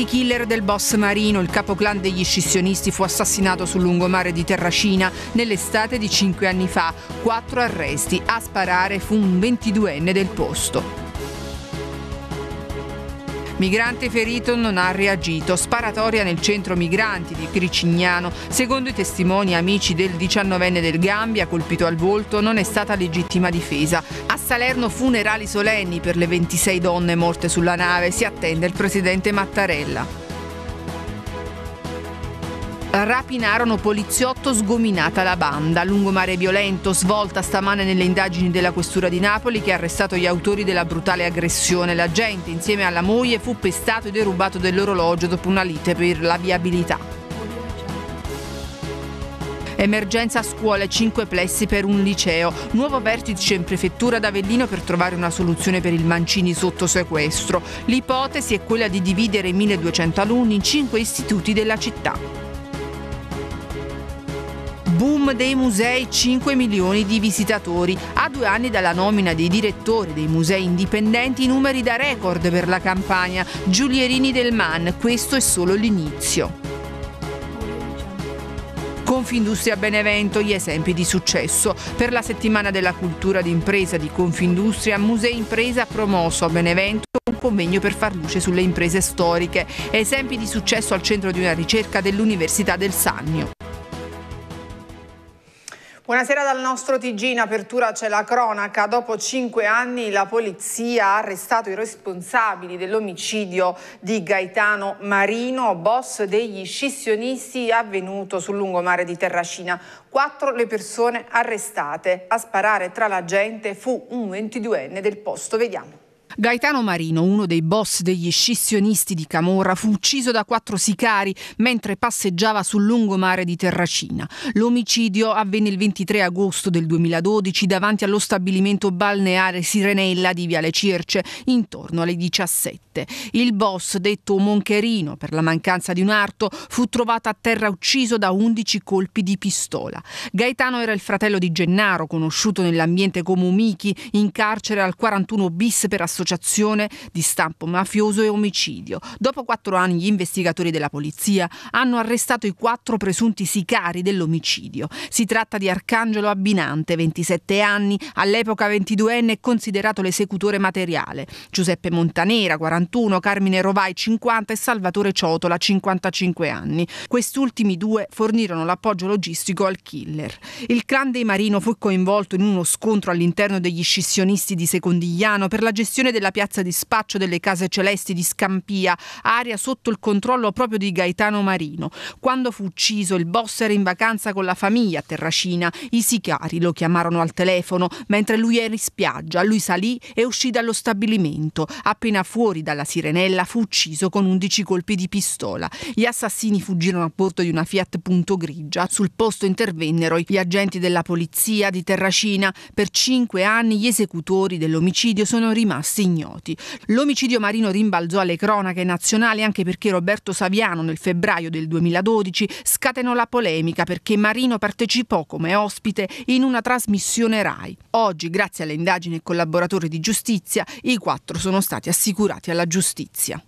Easy killer del boss marino, il capoclan degli scissionisti, fu assassinato sul lungomare di Terracina nell'estate di cinque anni fa. Quattro arresti. A sparare fu un 22enne del posto. Migrante ferito non ha reagito. Sparatoria nel centro migranti di Cricignano. Secondo i testimoni amici del 19enne del Gambia, colpito al volto, non è stata legittima difesa. A Salerno funerali solenni per le 26 donne morte sulla nave. Si attende il presidente Mattarella rapinarono poliziotto sgominata la banda. Lungomare violento, svolta stamane nelle indagini della Questura di Napoli che ha arrestato gli autori della brutale aggressione. L'agente insieme alla moglie fu pestato e derubato dell'orologio dopo una lite per la viabilità. Emergenza scuole, 5 plessi per un liceo. Nuovo vertice in prefettura ad Avellino per trovare una soluzione per il Mancini sotto sequestro. L'ipotesi è quella di dividere i 1200 alunni in 5 istituti della città boom dei musei, 5 milioni di visitatori. A due anni dalla nomina dei direttori dei musei indipendenti, numeri da record per la campagna. Giulierini del Man, questo è solo l'inizio. Confindustria Benevento, gli esempi di successo. Per la settimana della cultura d'impresa di Confindustria, Musei Impresa ha promosso a Benevento un convegno per far luce sulle imprese storiche. Esempi di successo al centro di una ricerca dell'Università del Sannio. Buonasera dal nostro TG, in apertura c'è la cronaca. Dopo cinque anni la polizia ha arrestato i responsabili dell'omicidio di Gaetano Marino, boss degli scissionisti avvenuto sul lungomare di Terracina. Quattro le persone arrestate. A sparare tra la gente fu un 22enne del posto. Vediamo. Gaetano Marino, uno dei boss degli scissionisti di Camorra, fu ucciso da quattro sicari mentre passeggiava sul lungomare di Terracina. L'omicidio avvenne il 23 agosto del 2012 davanti allo stabilimento balneare Sirenella di Viale Circe intorno alle 17. Il boss, detto Moncherino per la mancanza di un arto, fu trovato a terra ucciso da 11 colpi di pistola. Gaetano era il fratello di Gennaro, conosciuto nell'ambiente come Umichi, in carcere al 41 bis per associazione associazione di stampo mafioso e omicidio. Dopo quattro anni gli investigatori della polizia hanno arrestato i quattro presunti sicari dell'omicidio. Si tratta di Arcangelo Abbinante, 27 anni, all'epoca 22enne e considerato l'esecutore materiale, Giuseppe Montanera, 41, Carmine Rovai, 50 e Salvatore Ciotola, 55 anni. Quest'ultimi due fornirono l'appoggio logistico al killer. Il clan dei Marino fu coinvolto in uno scontro all'interno degli scissionisti di Secondigliano per la gestione del della piazza di spaccio delle Case Celesti di Scampia, area sotto il controllo proprio di Gaetano Marino. Quando fu ucciso il boss era in vacanza con la famiglia a Terracina, i sicari lo chiamarono al telefono mentre lui era in spiaggia, lui salì e uscì dallo stabilimento. Appena fuori dalla Sirenella fu ucciso con 11 colpi di pistola. Gli assassini fuggirono a bordo di una Fiat Punto Grigia. Sul posto intervennero gli agenti della polizia di Terracina. Per cinque anni gli esecutori dell'omicidio sono rimasti interessi ignoti. L'omicidio marino rimbalzò alle cronache nazionali anche perché Roberto Saviano nel febbraio del 2012 scatenò la polemica perché Marino partecipò come ospite in una trasmissione RAI. Oggi, grazie alle indagini e collaboratori di giustizia, i quattro sono stati assicurati alla giustizia.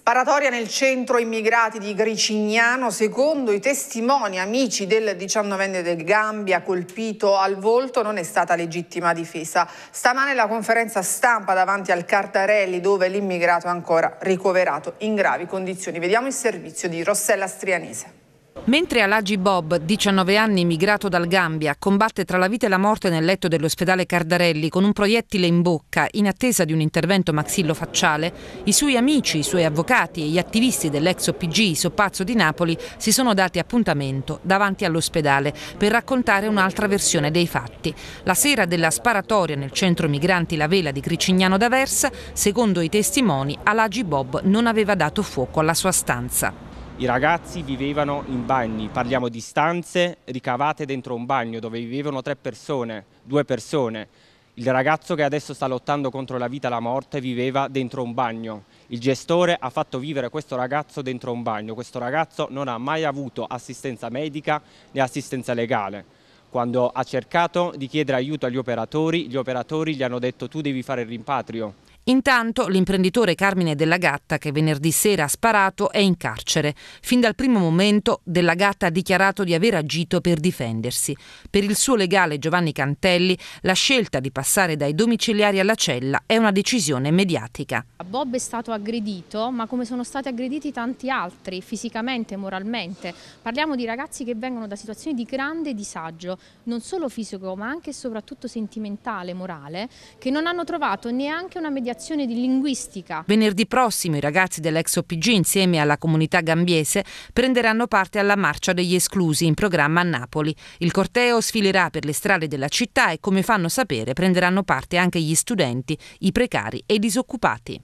Sparatoria nel centro immigrati di Gricignano, secondo i testimoni amici del 19enne del Gambia colpito al volto non è stata legittima difesa. Stamane la conferenza stampa davanti al Cartarelli dove l'immigrato è ancora ricoverato in gravi condizioni. Vediamo il servizio di Rossella Strianese. Mentre Alagi Bob, 19 anni migrato dal Gambia, combatte tra la vita e la morte nel letto dell'ospedale Cardarelli con un proiettile in bocca in attesa di un intervento maxillofacciale, i suoi amici, i suoi avvocati e gli attivisti dell'ex OPG Soppazzo di Napoli si sono dati appuntamento davanti all'ospedale per raccontare un'altra versione dei fatti. La sera della sparatoria nel centro migranti La Vela di Cricignano d'Aversa, secondo i testimoni, Alagi Bob non aveva dato fuoco alla sua stanza. I ragazzi vivevano in bagni, parliamo di stanze ricavate dentro un bagno dove vivevano tre persone, due persone. Il ragazzo che adesso sta lottando contro la vita e la morte viveva dentro un bagno. Il gestore ha fatto vivere questo ragazzo dentro un bagno. Questo ragazzo non ha mai avuto assistenza medica né assistenza legale. Quando ha cercato di chiedere aiuto agli operatori, gli operatori gli hanno detto tu devi fare il rimpatrio Intanto l'imprenditore Carmine Della Gatta, che venerdì sera ha sparato, è in carcere. Fin dal primo momento Della Gatta ha dichiarato di aver agito per difendersi. Per il suo legale Giovanni Cantelli, la scelta di passare dai domiciliari alla cella è una decisione mediatica. Bob è stato aggredito, ma come sono stati aggrediti tanti altri, fisicamente, e moralmente. Parliamo di ragazzi che vengono da situazioni di grande disagio, non solo fisico, ma anche e soprattutto sentimentale, morale, che non hanno trovato neanche una mediazione lezione di linguistica. Venerdì prossimo i ragazzi dell'ex OPG insieme alla comunità gambiese prenderanno parte alla Marcia degli Esclusi in programma a Napoli. Il corteo sfilerà per le strade della città e come fanno sapere prenderanno parte anche gli studenti, i precari e i disoccupati.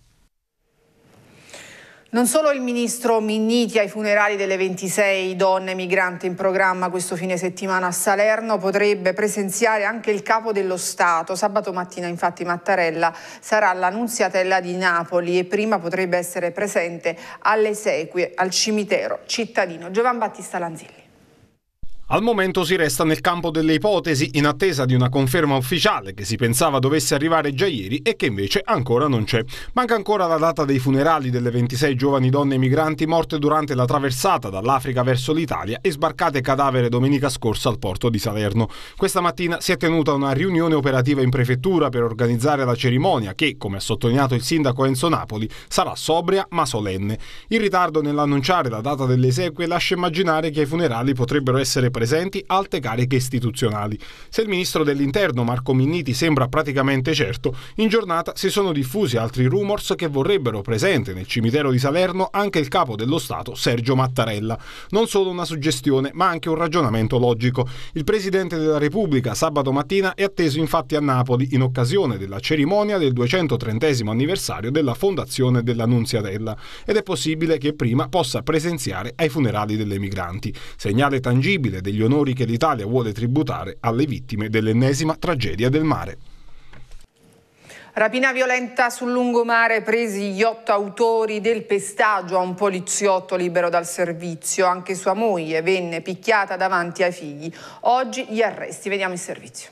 Non solo il ministro Minniti ai funerali delle 26 donne migranti in programma questo fine settimana a Salerno potrebbe presenziare anche il capo dello Stato. Sabato mattina infatti Mattarella sarà l'annunziatella di Napoli e prima potrebbe essere presente alle sequie al cimitero cittadino. Giovan Battista Lanzilli. Al momento si resta nel campo delle ipotesi in attesa di una conferma ufficiale che si pensava dovesse arrivare già ieri e che invece ancora non c'è. Manca ancora la data dei funerali delle 26 giovani donne migranti morte durante la traversata dall'Africa verso l'Italia e sbarcate cadavere domenica scorsa al porto di Salerno. Questa mattina si è tenuta una riunione operativa in prefettura per organizzare la cerimonia che, come ha sottolineato il sindaco Enzo Napoli, sarà sobria ma solenne. Il ritardo nell'annunciare la data delle esequie lascia immaginare che i funerali potrebbero essere presenti alte cariche istituzionali. Se il ministro dell'Interno Marco Minniti sembra praticamente certo, in giornata si sono diffusi altri rumors che vorrebbero presente nel cimitero di Salerno anche il capo dello Stato Sergio Mattarella. Non solo una suggestione, ma anche un ragionamento logico. Il presidente della Repubblica sabato mattina è atteso infatti a Napoli in occasione della cerimonia del 230 anniversario della fondazione della Nunziatella ed è possibile che prima possa presenziare ai funerali delle migranti. Segnale tangibile degli onori che l'Italia vuole tributare alle vittime dell'ennesima tragedia del mare. Rapina violenta sul lungomare, presi gli otto autori del pestaggio a un poliziotto libero dal servizio. Anche sua moglie venne picchiata davanti ai figli. Oggi gli arresti, vediamo il servizio.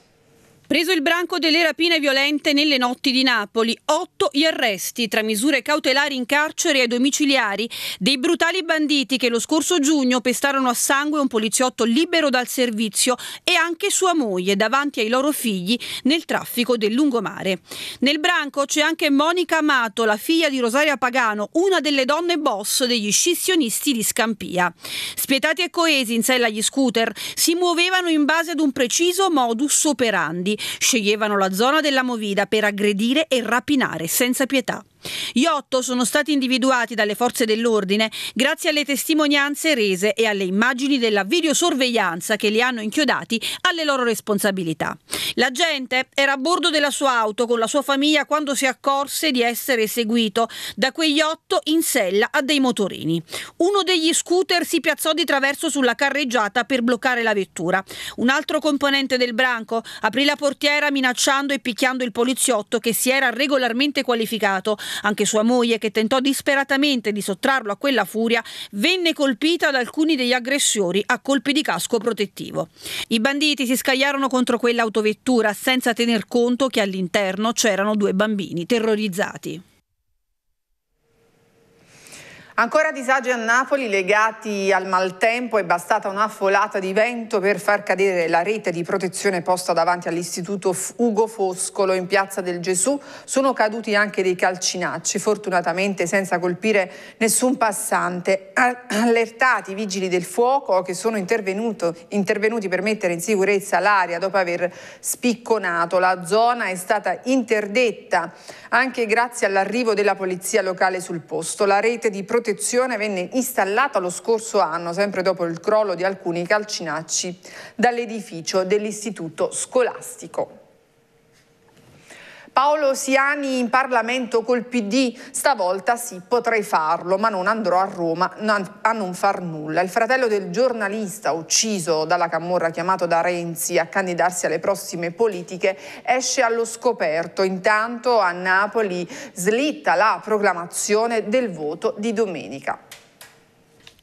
Preso il branco delle rapine violente nelle notti di Napoli, otto gli arresti tra misure cautelari in carcere e domiciliari dei brutali banditi che lo scorso giugno pestarono a sangue un poliziotto libero dal servizio e anche sua moglie davanti ai loro figli nel traffico del lungomare. Nel branco c'è anche Monica Amato, la figlia di Rosaria Pagano, una delle donne boss degli scissionisti di Scampia. Spietati e coesi in sella agli scooter, si muovevano in base ad un preciso modus operandi sceglievano la zona della Movida per aggredire e rapinare senza pietà. Gli otto sono stati individuati dalle forze dell'ordine grazie alle testimonianze rese e alle immagini della videosorveglianza che li hanno inchiodati alle loro responsabilità. La gente era a bordo della sua auto con la sua famiglia quando si accorse di essere seguito da quegli otto in sella a dei motorini. Uno degli scooter si piazzò di traverso sulla carreggiata per bloccare la vettura. Un altro componente del branco aprì la portiera minacciando e picchiando il poliziotto che si era regolarmente qualificato anche sua moglie, che tentò disperatamente di sottrarlo a quella furia, venne colpita da alcuni degli aggressori a colpi di casco protettivo. I banditi si scagliarono contro quell'autovettura senza tener conto che all'interno c'erano due bambini terrorizzati. Ancora disagi a Napoli legati al maltempo, è bastata una folata di vento per far cadere la rete di protezione posta davanti all'istituto Ugo Foscolo in piazza del Gesù. Sono caduti anche dei calcinacci, fortunatamente senza colpire nessun passante. Allertati i vigili del fuoco che sono intervenuti per mettere in sicurezza l'aria dopo aver spicconato. La zona è stata interdetta anche grazie all'arrivo della polizia locale sul posto. La rete di protezione protezione venne installata lo scorso anno, sempre dopo il crollo di alcuni calcinacci, dall'edificio dell'istituto scolastico. Paolo Siani in Parlamento col PD, stavolta sì, potrei farlo, ma non andrò a Roma a non far nulla. Il fratello del giornalista ucciso dalla camorra chiamato da Renzi a candidarsi alle prossime politiche esce allo scoperto. Intanto a Napoli slitta la proclamazione del voto di domenica.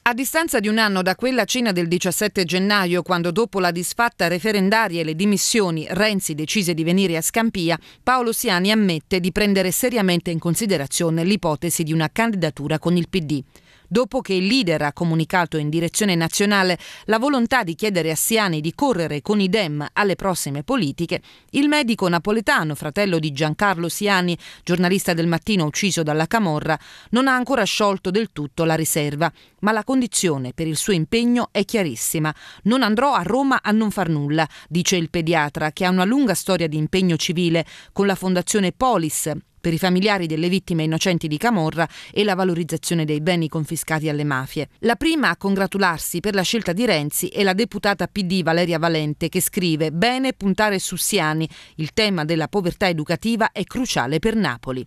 A distanza di un anno da quella cena del 17 gennaio, quando dopo la disfatta referendaria e le dimissioni Renzi decise di venire a Scampia, Paolo Siani ammette di prendere seriamente in considerazione l'ipotesi di una candidatura con il PD dopo che il leader ha comunicato in direzione nazionale la volontà di chiedere a Siani di correre con i Dem alle prossime politiche, il medico napoletano, fratello di Giancarlo Siani, giornalista del mattino ucciso dalla Camorra, non ha ancora sciolto del tutto la riserva, ma la condizione per il suo impegno è chiarissima. Non andrò a Roma a non far nulla, dice il pediatra, che ha una lunga storia di impegno civile con la Fondazione Polis, per i familiari delle vittime innocenti di Camorra e la valorizzazione dei beni confiscati alle mafie. La prima a congratularsi per la scelta di Renzi è la deputata PD Valeria Valente che scrive Bene puntare su Siani, il tema della povertà educativa è cruciale per Napoli.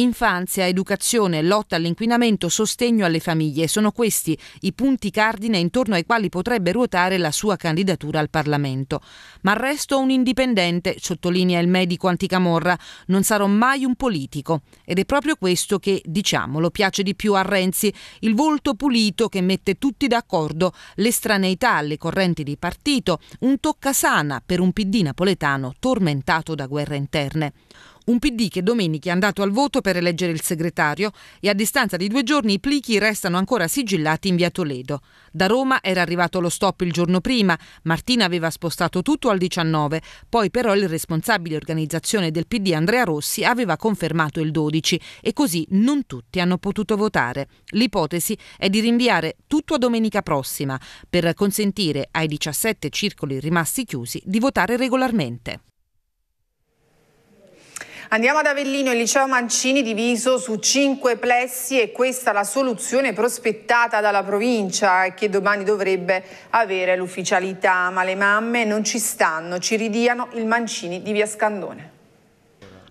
Infanzia, educazione, lotta all'inquinamento, sostegno alle famiglie. Sono questi i punti cardine intorno ai quali potrebbe ruotare la sua candidatura al Parlamento. Ma resto un indipendente, sottolinea il medico anticamorra. Non sarò mai un politico. Ed è proprio questo che, diciamolo, piace di più a Renzi. Il volto pulito che mette tutti d'accordo, l'estraneità alle correnti di partito, un toccasana per un PD napoletano tormentato da guerre interne. Un PD che domenica è andato al voto per eleggere il segretario e a distanza di due giorni i plichi restano ancora sigillati in via Toledo. Da Roma era arrivato lo stop il giorno prima, Martina aveva spostato tutto al 19, poi però il responsabile organizzazione del PD Andrea Rossi aveva confermato il 12 e così non tutti hanno potuto votare. L'ipotesi è di rinviare tutto a domenica prossima per consentire ai 17 circoli rimasti chiusi di votare regolarmente. Andiamo ad Avellino, il liceo Mancini diviso su cinque plessi e questa la soluzione prospettata dalla provincia che domani dovrebbe avere l'ufficialità, ma le mamme non ci stanno, ci ridiano il Mancini di Via Scandone.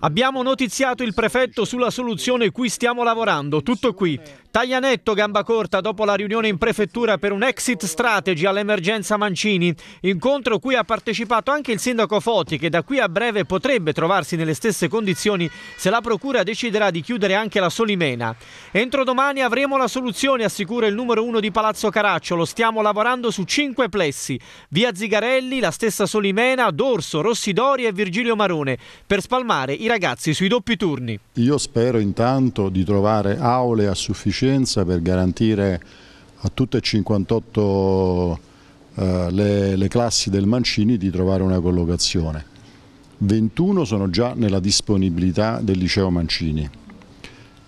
Abbiamo notiziato il prefetto sulla soluzione cui stiamo lavorando, tutto qui. Taglianetto gamba corta dopo la riunione in prefettura per un exit strategy all'emergenza Mancini, incontro cui ha partecipato anche il sindaco Foti che da qui a breve potrebbe trovarsi nelle stesse condizioni se la procura deciderà di chiudere anche la Solimena. Entro domani avremo la soluzione, assicura il numero uno di Palazzo Caracciolo, stiamo lavorando su cinque plessi, via Zigarelli, la stessa Solimena, Dorso, Rossidori e Virgilio Marone, per spalmare i ragazzi sui doppi turni. Io spero intanto di trovare aule a sufficienza sufficienza per garantire a tutte e 58 eh, le, le classi del Mancini di trovare una collocazione. 21 sono già nella disponibilità del liceo Mancini.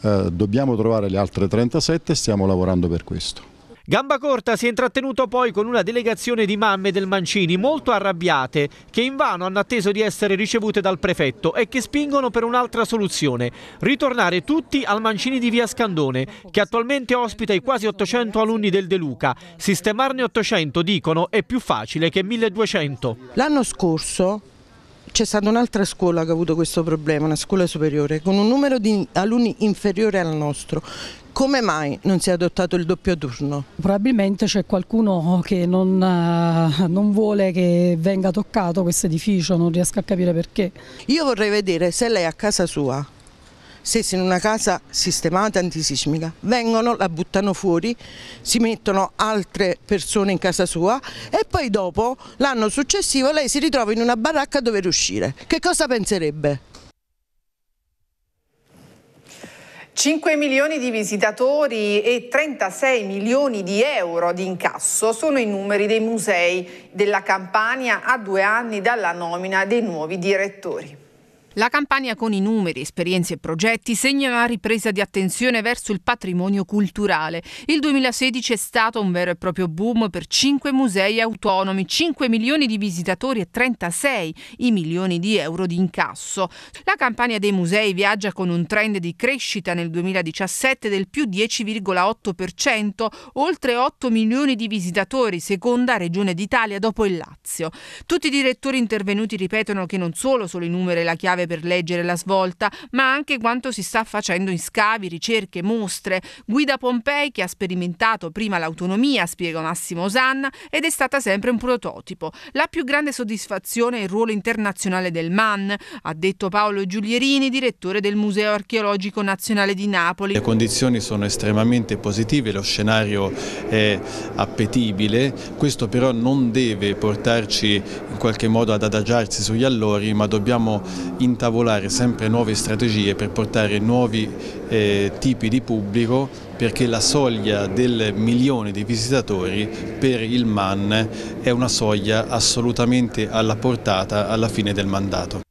Eh, dobbiamo trovare le altre 37 e stiamo lavorando per questo. Gamba Corta si è intrattenuto poi con una delegazione di mamme del Mancini molto arrabbiate che invano hanno atteso di essere ricevute dal prefetto e che spingono per un'altra soluzione, ritornare tutti al Mancini di Via Scandone che attualmente ospita i quasi 800 alunni del De Luca. Sistemarne 800, dicono, è più facile che 1200. L'anno scorso c'è stata un'altra scuola che ha avuto questo problema, una scuola superiore, con un numero di alunni inferiore al nostro, come mai non si è adottato il doppio turno? Probabilmente c'è qualcuno che non, eh, non, vuole che venga toccato questo edificio, non riesco a capire perché. Io vorrei vedere se lei a casa sua stesse in una casa sistemata antisismica, vengono, la buttano fuori, si mettono altre persone in casa sua e poi dopo l'anno successivo lei si ritrova in una baracca a dover uscire. Che cosa penserebbe? 5 milioni di visitatori e 36 milioni di euro di incasso sono i numeri dei musei della Campania a due anni dalla nomina dei nuovi direttori. La campagna con i numeri, esperienze e progetti segna una ripresa di attenzione verso il patrimonio culturale. Il 2016 è stato un vero e proprio boom per 5 musei autonomi, 5 milioni di visitatori e 36 i milioni di euro di incasso. La campagna dei musei viaggia con un trend di crescita nel 2017 del più 10,8%, oltre 8 milioni di visitatori, seconda regione d'Italia dopo il Lazio. Tutti i direttori intervenuti ripetono che non solo sono i numeri la chiave chiave per leggere la svolta, ma anche quanto si sta facendo in scavi, ricerche, mostre. Guida Pompei che ha sperimentato prima l'autonomia, spiega Massimo Osanna, ed è stata sempre un prototipo. La più grande soddisfazione è il ruolo internazionale del MAN, ha detto Paolo Giulierini, direttore del Museo Archeologico Nazionale di Napoli. Le condizioni sono estremamente positive, lo scenario è appetibile, questo però non deve portarci in qualche modo ad adagiarsi sugli allori, ma dobbiamo intavolare sempre nuove strategie per portare nuovi eh, tipi di pubblico perché la soglia del milione di visitatori per il MAN è una soglia assolutamente alla portata alla fine del mandato.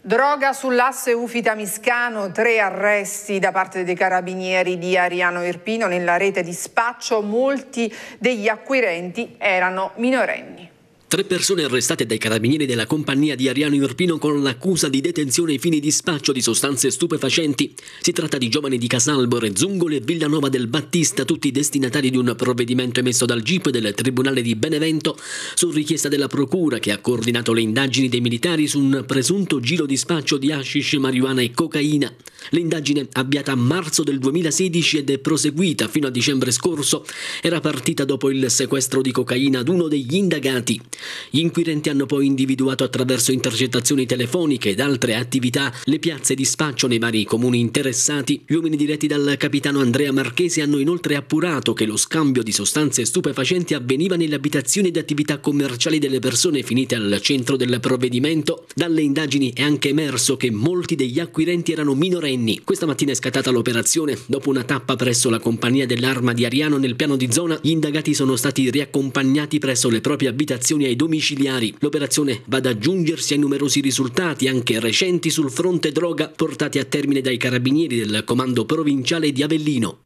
Droga sull'asse Ufita-Miscano, tre arresti da parte dei carabinieri di Ariano Irpino nella rete di spaccio, molti degli acquirenti erano minorenni. Tre persone arrestate dai carabinieri della compagnia di Ariano Irpino con l'accusa di detenzione ai fini di spaccio di sostanze stupefacenti. Si tratta di giovani di Casalbore, Zungoli e Villanova del Battista, tutti destinatari di un provvedimento emesso dal GIP del Tribunale di Benevento su richiesta della Procura che ha coordinato le indagini dei militari su un presunto giro di spaccio di hashish, marijuana e cocaina. L'indagine, avviata a marzo del 2016 ed è proseguita fino a dicembre scorso, era partita dopo il sequestro di cocaina ad uno degli indagati. Gli inquirenti hanno poi individuato attraverso intercettazioni telefoniche ed altre attività le piazze di spaccio nei vari comuni interessati. Gli uomini diretti dal capitano Andrea Marchesi hanno inoltre appurato che lo scambio di sostanze stupefacenti avveniva nelle abitazioni ed attività commerciali delle persone finite al centro del provvedimento. Dalle indagini è anche emerso che molti degli acquirenti erano minorenni. Questa mattina è scattata l'operazione. Dopo una tappa presso la compagnia dell'arma di Ariano nel piano di zona, gli indagati sono stati riaccompagnati presso le proprie abitazioni ai domiciliari. L'operazione va ad aggiungersi ai numerosi risultati, anche recenti, sul fronte droga portati a termine dai carabinieri del comando provinciale di Avellino.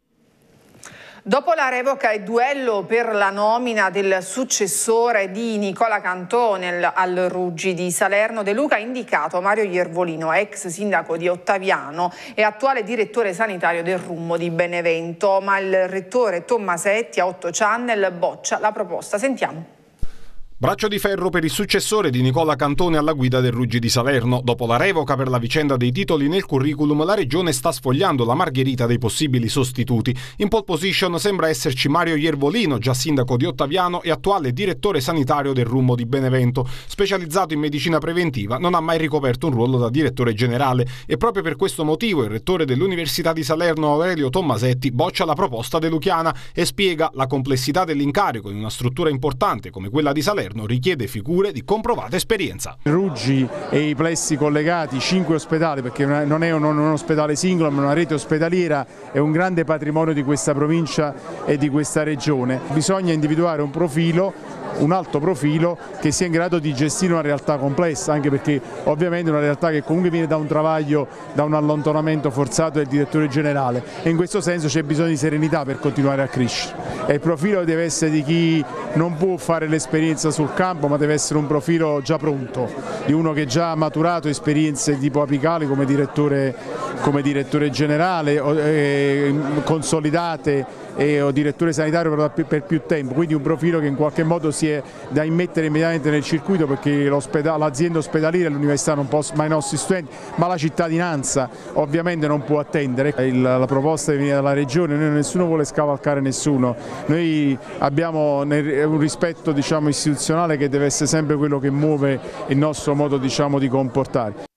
Dopo la revoca e duello per la nomina del successore di Nicola Cantone al Ruggi di Salerno, De Luca ha indicato Mario Iervolino, ex sindaco di Ottaviano e attuale direttore sanitario del Rummo di Benevento, ma il rettore Tommasetti a 8 Channel boccia la proposta. Sentiamo. Braccio di ferro per il successore di Nicola Cantone alla guida del Ruggi di Salerno. Dopo la revoca per la vicenda dei titoli nel curriculum, la regione sta sfogliando la margherita dei possibili sostituti. In pole position sembra esserci Mario Iervolino, già sindaco di Ottaviano e attuale direttore sanitario del Rummo di Benevento. Specializzato in medicina preventiva, non ha mai ricoperto un ruolo da direttore generale e proprio per questo motivo il rettore dell'Università di Salerno Aurelio Tommasetti boccia la proposta de Luchiana e spiega la complessità dell'incarico in una struttura importante come quella di Salerno governo richiede figure di comprovata esperienza. Ruggi e i plessi collegati, cinque ospedali, perché non è un, un ospedale singolo ma una rete ospedaliera, è un grande patrimonio di questa provincia e di questa regione. Bisogna individuare un profilo un alto profilo che sia in grado di gestire una realtà complessa, anche perché ovviamente è una realtà che comunque viene da un travaglio, da un allontanamento forzato del direttore generale e in questo senso c'è bisogno di serenità per continuare a crescere. E il profilo deve essere di chi non può fare l'esperienza sul campo, ma deve essere un profilo già pronto, di uno che già ha maturato esperienze tipo apicali come direttore, come direttore generale, eh, consolidate o direttore sanitario per, più tempo, quindi un profilo che in qualche modo si è da immettere immediatamente nel circuito perché l'azienda ospedaliera, e l'università non possono ma i nostri studenti, ma la cittadinanza ovviamente non può attendere. Il, la proposta che viene dalla regione, noi, nessuno vuole scavalcare nessuno, noi abbiamo un rispetto diciamo, istituzionale che deve essere sempre quello che muove il nostro modo diciamo, di comportare.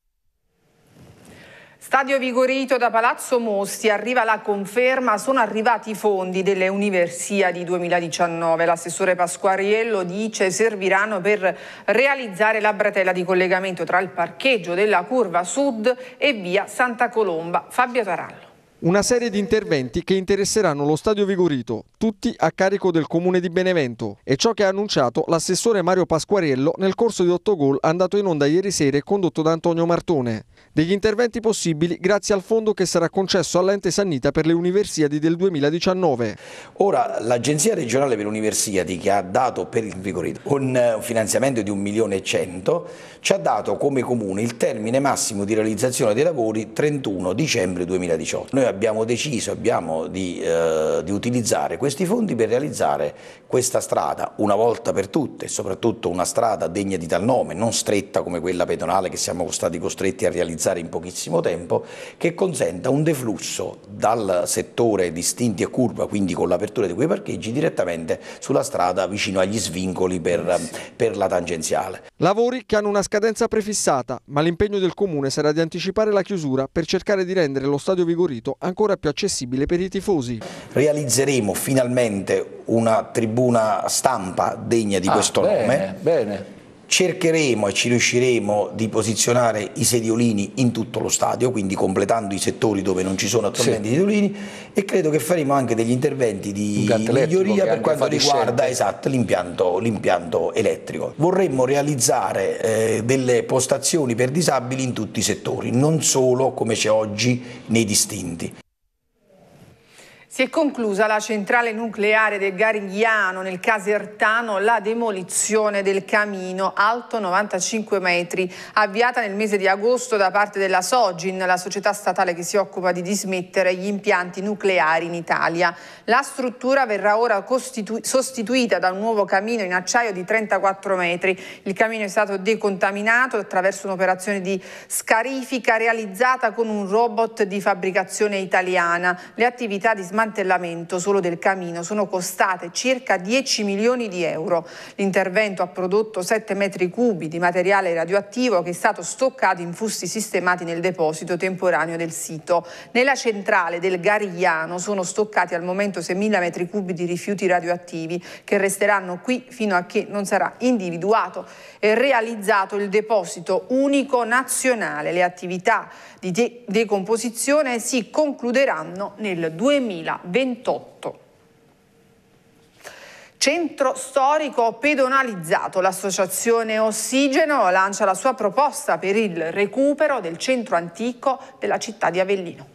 Stadio Vigorito da Palazzo Mosti, arriva la conferma, sono arrivati i fondi delle Universia di 2019. L'assessore Pasquariello dice serviranno per realizzare la bretella di collegamento tra il parcheggio della curva sud e via Santa Colomba. Fabio Tarallo. Una serie di interventi che interesseranno lo stadio Vigorito, tutti a carico del comune di Benevento. È ciò che ha annunciato l'assessore Mario Pasquarello nel corso di 8 gol andato in onda ieri sera e condotto da Antonio Martone. Degli interventi possibili grazie al fondo che sarà concesso all'ente Sannita per le Universiadi del 2019. Ora, l'Agenzia regionale per Universiadi che ha dato per il Vigorito un eh, finanziamento di 1 milione e 100 ci ha dato come comune il termine massimo di realizzazione dei lavori 31 dicembre 2018. Noi abbiamo deciso abbiamo di, eh, di, utilizzare questi fondi per realizzare questa strada una volta per tutte e soprattutto una strada degna di tal nome, non stretta come quella pedonale che siamo stati costretti a realizzare in pochissimo tempo, che consenta un deflusso dal settore di stinti e curva, quindi con l'apertura di quei parcheggi, direttamente sulla strada vicino agli svincoli per, per la tangenziale. Lavori che hanno una scadenza prefissata, ma l'impegno del Comune sarà di anticipare la chiusura per cercare di rendere lo stadio Vigorito ancora più accessibile per i tifosi. Realizzeremo finalmente una tribuna stampa degna di ah, questo bene, nome. Bene cercheremo e ci riusciremo di posizionare i sediolini in tutto lo stadio, quindi completando i settori dove non ci sono attualmente sì. i sediolini e credo che faremo anche degli interventi di miglioria per quanto riguarda esatto, l'impianto, l'impianto, elettrico. Vorremmo realizzare eh, delle postazioni per disabili in tutti i settori, non solo come c'è oggi nei distinti. Si è conclusa la centrale nucleare del Garigliano nel Casertano la demolizione del camino alto 95 metri avviata nel mese di agosto da parte della Sogin, la società statale che si occupa di dismettere gli impianti nucleari in Italia. La struttura verrà ora sostituita da un nuovo camino in acciaio di 34 metri. Il camino è stato decontaminato attraverso un'operazione di scarifica realizzata con un robot di fabbricazione italiana. Le attività di smantellamento solo del camino sono costate circa 10 milioni di euro. L'intervento ha prodotto 7 metri cubi di materiale radioattivo che è stato stoccato in fusti sistemati nel deposito temporaneo del sito. Nella centrale del Garigliano sono stoccati al momento 6.000 metri cubi di rifiuti radioattivi che resteranno qui fino a che non sarà individuato e realizzato il deposito unico nazionale. Le attività di decomposizione si concluderanno nel 2020. 2028. Centro storico pedonalizzato. L'associazione Ossigeno lancia la sua proposta per il recupero del centro antico della città di Avellino.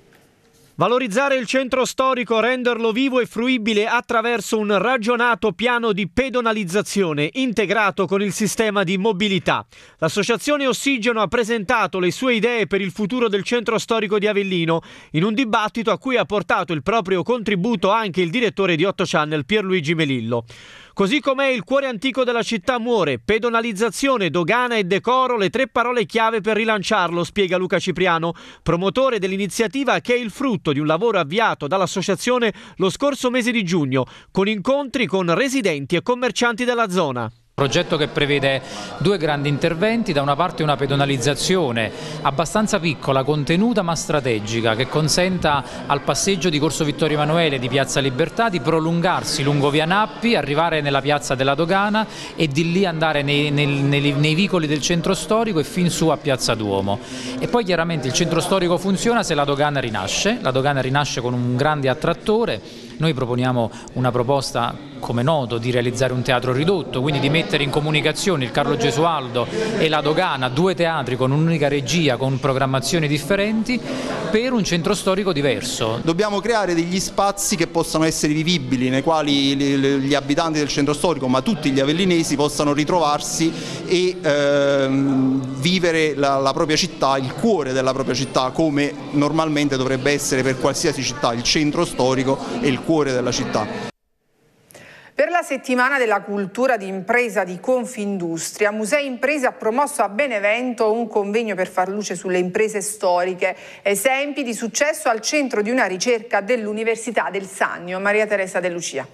Valorizzare il centro storico, renderlo vivo e fruibile attraverso un ragionato piano di pedonalizzazione integrato con il sistema di mobilità. L'associazione Ossigeno ha presentato le sue idee per il futuro del centro storico di Avellino in un dibattito a cui ha portato il proprio contributo anche il direttore di 8 Channel Pierluigi Melillo. Così com'è il cuore antico della città muore, pedonalizzazione, dogana e decoro, le tre parole chiave per rilanciarlo, spiega Luca Cipriano, promotore dell'iniziativa che è il frutto di un lavoro avviato dall'associazione lo scorso mese di giugno, con incontri con residenti e commercianti della zona progetto che prevede due grandi interventi, da una parte una pedonalizzazione abbastanza piccola, contenuta ma strategica, che consenta al passeggio di Corso Vittorio Emanuele di Piazza Libertà di prolungarsi lungo Via Nappi, arrivare nella Piazza della Dogana e di lì andare nei, nei, nei, nei vicoli del centro storico e fin su a Piazza Duomo. E poi chiaramente il centro storico funziona se la Dogana rinasce, la Dogana rinasce con un grande attrattore noi proponiamo una proposta, come noto, di realizzare un teatro ridotto, quindi di mettere in comunicazione il Carlo Gesualdo e la Dogana, due teatri con un'unica regia, con programmazioni differenti, per un centro storico diverso. Dobbiamo creare degli spazi che possano essere vivibili, nei quali gli abitanti del centro storico, ma tutti gli avellinesi, possano ritrovarsi e ehm, vivere la, la propria città, il cuore della propria città, come normalmente dovrebbe essere per qualsiasi città, il centro storico e il cuore cuore della città. Per la settimana della cultura di impresa di Confindustria, Musei Imprese ha promosso a Benevento un convegno per far luce sulle imprese storiche, esempi di successo al centro di una ricerca dell'Università del Sannio. Maria Teresa De Lucia.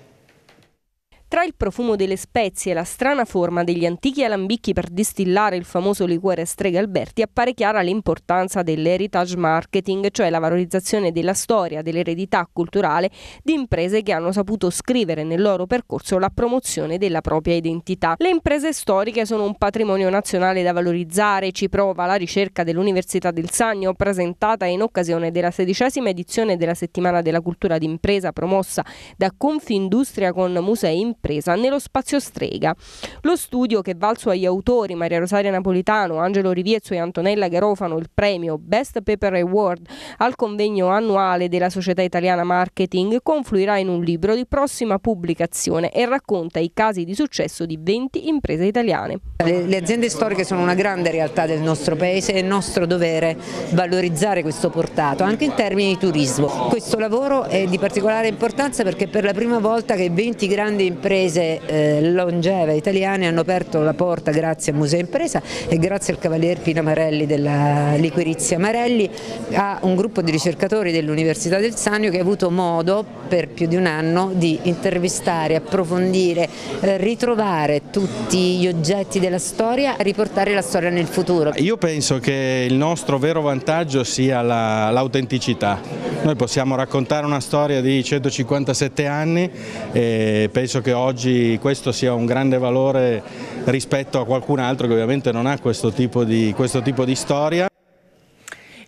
Tra il profumo delle spezie e la strana forma degli antichi alambicchi per distillare il famoso liquore Strega Alberti appare chiara l'importanza dell'heritage marketing, cioè la valorizzazione della storia, dell'eredità culturale di imprese che hanno saputo scrivere nel loro percorso la promozione della propria identità. Le imprese storiche sono un patrimonio nazionale da valorizzare, ci prova la ricerca dell'Università del Sannio presentata in occasione della sedicesima edizione della settimana della cultura d'impresa promossa da Confindustria con Musei Impresa impresa, nello spazio Strega. Lo studio che valso agli autori Maria Rosaria Napolitano, Angelo Riviezzo e Antonella Garofano il premio Best Paper Award al convegno annuale della Società Italiana Marketing confluirà in un libro di prossima pubblicazione e racconta i casi di successo di 20 imprese italiane. Le, le aziende storiche sono una grande realtà del nostro paese e è nostro dovere valorizzare questo portato anche in termini di turismo. Questo lavoro è di particolare importanza perché per la prima volta che 20 grandi imprese imprese eh, longeve italiane hanno aperto la porta grazie a Museo Impresa e grazie al Cavalier Pino Marelli della Liquirizia Marelli a un gruppo di ricercatori dell'Università del Sannio che ha avuto modo per più di un anno di intervistare, approfondire, eh, ritrovare tutti gli oggetti della storia, riportare la storia nel futuro. Io penso che il nostro vero vantaggio sia l'autenticità. La, noi possiamo raccontare una storia di 157 anni e penso che oggi questo sia un grande valore rispetto a qualcun altro che ovviamente non ha questo tipo di, questo tipo di storia.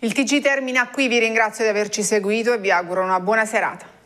Il TG termina qui, vi ringrazio di averci seguito e vi auguro una buona serata.